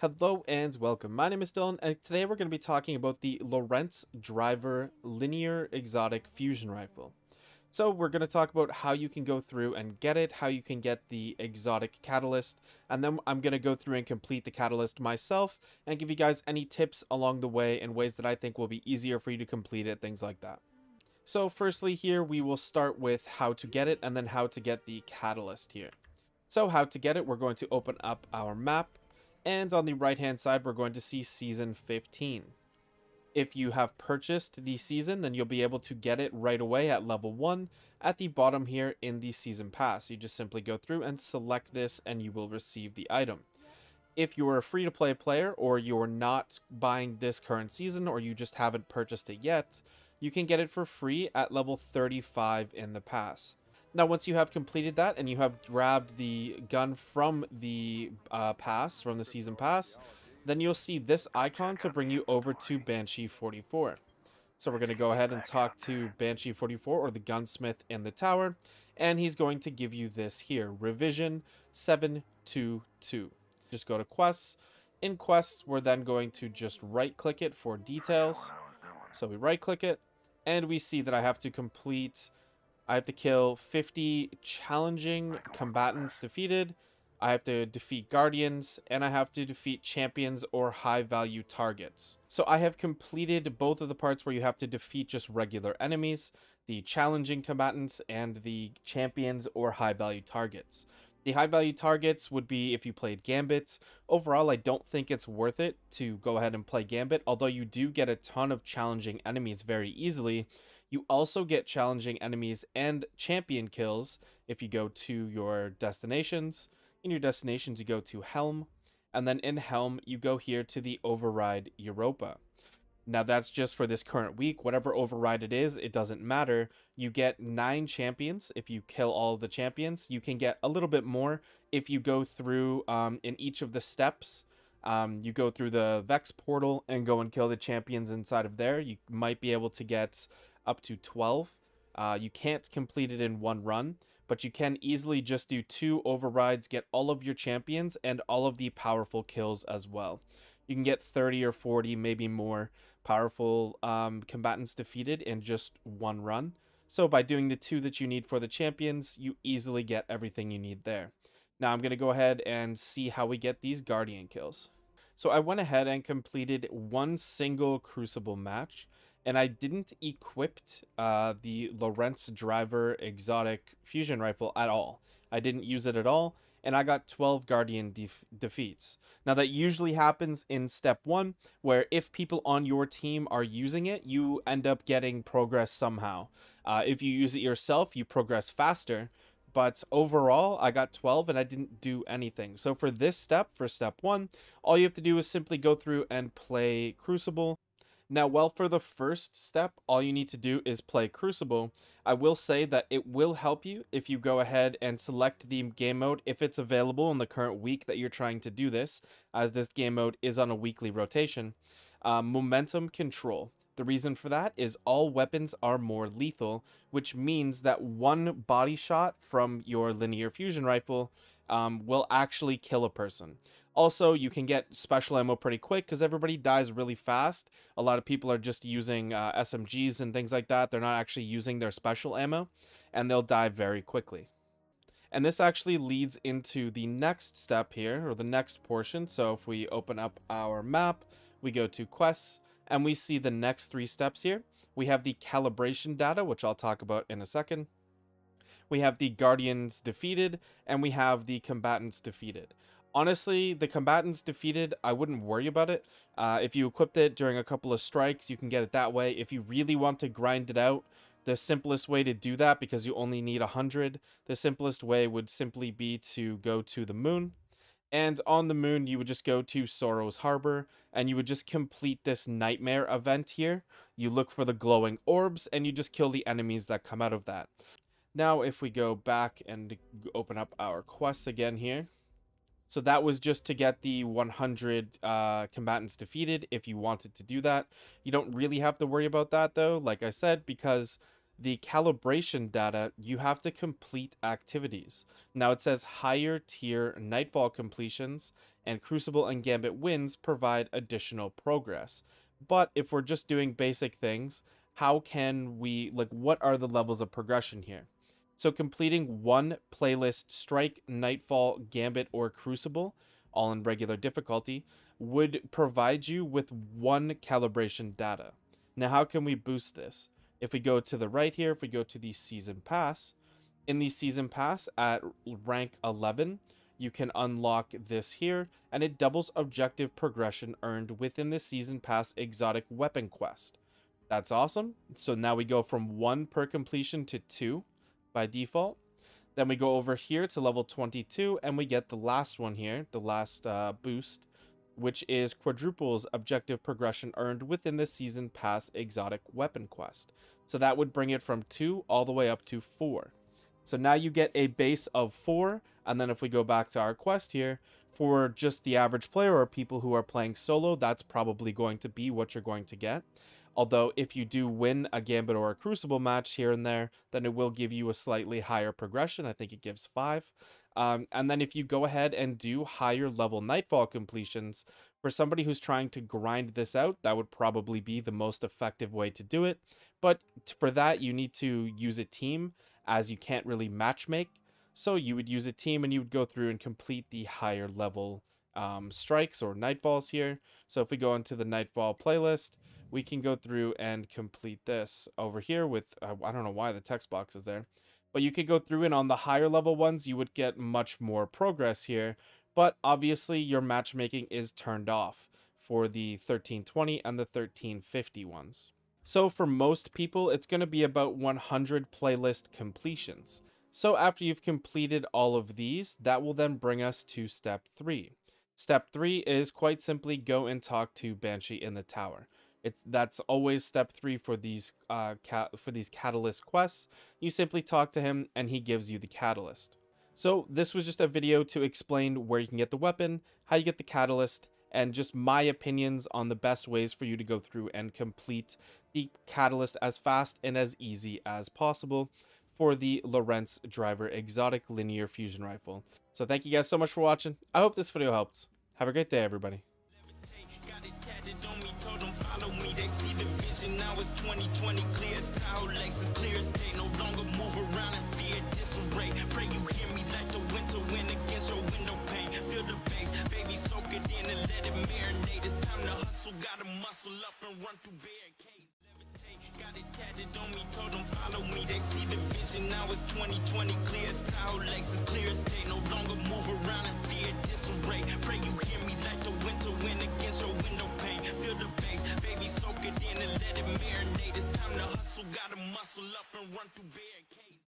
Hello and welcome. My name is Dylan, and today we're going to be talking about the Lorentz Driver Linear Exotic Fusion Rifle. So we're going to talk about how you can go through and get it, how you can get the exotic catalyst, and then I'm going to go through and complete the catalyst myself and give you guys any tips along the way and ways that I think will be easier for you to complete it, things like that. So firstly here, we will start with how to get it and then how to get the catalyst here. So how to get it, we're going to open up our map and on the right hand side, we're going to see Season 15. If you have purchased the season, then you'll be able to get it right away at level 1 at the bottom here in the Season Pass. You just simply go through and select this and you will receive the item. If you are a free-to-play player or you're not buying this current season or you just haven't purchased it yet, you can get it for free at level 35 in the pass. Now, once you have completed that and you have grabbed the gun from the uh, pass, from the season pass, then you'll see this icon to bring you over to Banshee 44. So we're going to go ahead and talk to Banshee 44 or the gunsmith in the tower. And he's going to give you this here, revision 722. Just go to quests. In quests, we're then going to just right click it for details. So we right click it and we see that I have to complete I have to kill 50 challenging combatants defeated. I have to defeat guardians, and I have to defeat champions or high value targets. So I have completed both of the parts where you have to defeat just regular enemies, the challenging combatants, and the champions or high value targets. The high value targets would be if you played Gambit. Overall, I don't think it's worth it to go ahead and play Gambit, although you do get a ton of challenging enemies very easily. You also get challenging enemies and champion kills if you go to your destinations. In your destinations, you go to Helm, and then in Helm, you go here to the Override Europa. Now that's just for this current week. Whatever override it is, it doesn't matter. You get nine champions if you kill all the champions. You can get a little bit more if you go through um, in each of the steps. Um, you go through the Vex portal and go and kill the champions inside of there. You might be able to get up to 12. Uh, you can't complete it in one run, but you can easily just do two overrides, get all of your champions and all of the powerful kills as well you can get 30 or 40, maybe more powerful um, combatants defeated in just one run. So by doing the two that you need for the champions, you easily get everything you need there. Now I'm going to go ahead and see how we get these guardian kills. So I went ahead and completed one single crucible match and I didn't equip uh, the Lorentz driver exotic fusion rifle at all. I didn't use it at all and I got 12 Guardian def defeats. Now, that usually happens in step one, where if people on your team are using it, you end up getting progress somehow. Uh, if you use it yourself, you progress faster. But overall, I got 12 and I didn't do anything. So for this step, for step one, all you have to do is simply go through and play Crucible now, while for the first step, all you need to do is play Crucible, I will say that it will help you if you go ahead and select the game mode if it's available in the current week that you're trying to do this, as this game mode is on a weekly rotation. Uh, momentum control. The reason for that is all weapons are more lethal, which means that one body shot from your linear fusion rifle um, will actually kill a person. Also, you can get special ammo pretty quick because everybody dies really fast. A lot of people are just using uh, SMGs and things like that. They're not actually using their special ammo, and they'll die very quickly. And this actually leads into the next step here, or the next portion. So if we open up our map, we go to quests, and we see the next three steps here. We have the calibration data, which I'll talk about in a second. We have the guardians defeated, and we have the combatants defeated honestly, the combatants defeated, I wouldn't worry about it. Uh, if you equipped it during a couple of strikes, you can get it that way. If you really want to grind it out, the simplest way to do that, because you only need 100, the simplest way would simply be to go to the moon. And on the moon, you would just go to Sorrow's Harbor, and you would just complete this nightmare event here. You look for the glowing orbs, and you just kill the enemies that come out of that. Now, if we go back and open up our quests again here, so that was just to get the 100 uh, combatants defeated if you wanted to do that. You don't really have to worry about that though, like I said, because the calibration data, you have to complete activities. Now it says higher tier Nightfall completions and Crucible and Gambit wins provide additional progress. But if we're just doing basic things, how can we, like, what are the levels of progression here? So completing one playlist, Strike, Nightfall, Gambit, or Crucible, all in regular difficulty, would provide you with one calibration data. Now, how can we boost this? If we go to the right here, if we go to the Season Pass, in the Season Pass at rank 11, you can unlock this here, and it doubles objective progression earned within the Season Pass Exotic Weapon Quest. That's awesome. So now we go from one per completion to two by default. Then we go over here to level 22 and we get the last one here, the last uh, boost, which is quadruples objective progression earned within the season pass exotic weapon quest. So that would bring it from 2 all the way up to 4. So now you get a base of 4, and then if we go back to our quest here, for just the average player or people who are playing solo, that's probably going to be what you're going to get. Although if you do win a Gambit or a Crucible match here and there, then it will give you a slightly higher progression. I think it gives five. Um, and then if you go ahead and do higher level Nightfall completions, for somebody who's trying to grind this out, that would probably be the most effective way to do it. But for that, you need to use a team as you can't really matchmake. So you would use a team and you would go through and complete the higher level um, strikes or nightfalls here. So if we go into the nightfall playlist, we can go through and complete this over here with, uh, I don't know why the text box is there, but you could go through and on the higher level ones, you would get much more progress here, but obviously your matchmaking is turned off for the 1320 and the 1350 ones. So for most people, it's going to be about 100 playlist completions. So after you've completed all of these, that will then bring us to step three. Step three is quite simply go and talk to Banshee in the tower. It's that's always step three for these uh, for these catalyst quests. You simply talk to him and he gives you the catalyst. So this was just a video to explain where you can get the weapon, how you get the catalyst, and just my opinions on the best ways for you to go through and complete the catalyst as fast and as easy as possible for the Lorentz Driver Exotic Linear Fusion Rifle. So thank you guys so much for watching. I hope this video helped. Have a great day, everybody. they see the vision. Now it's 2020 clear as tile as clear as day. No longer move around in fear, disarray. Pray you hear me like the winter wind against your window pane. Feel the bass, baby, soak it in and let it marinate. It's time to hustle, gotta muscle up and run through barricades. Got it tatted on me, told them follow me They see the vision, now it's 2020 Clear as tile, as clear as day No longer move around in fear, disarray Pray you hear me went to win against your window pane. Feel the bass, baby, soak it in and let it marinate. It's time to hustle, gotta muscle up and run through barricades.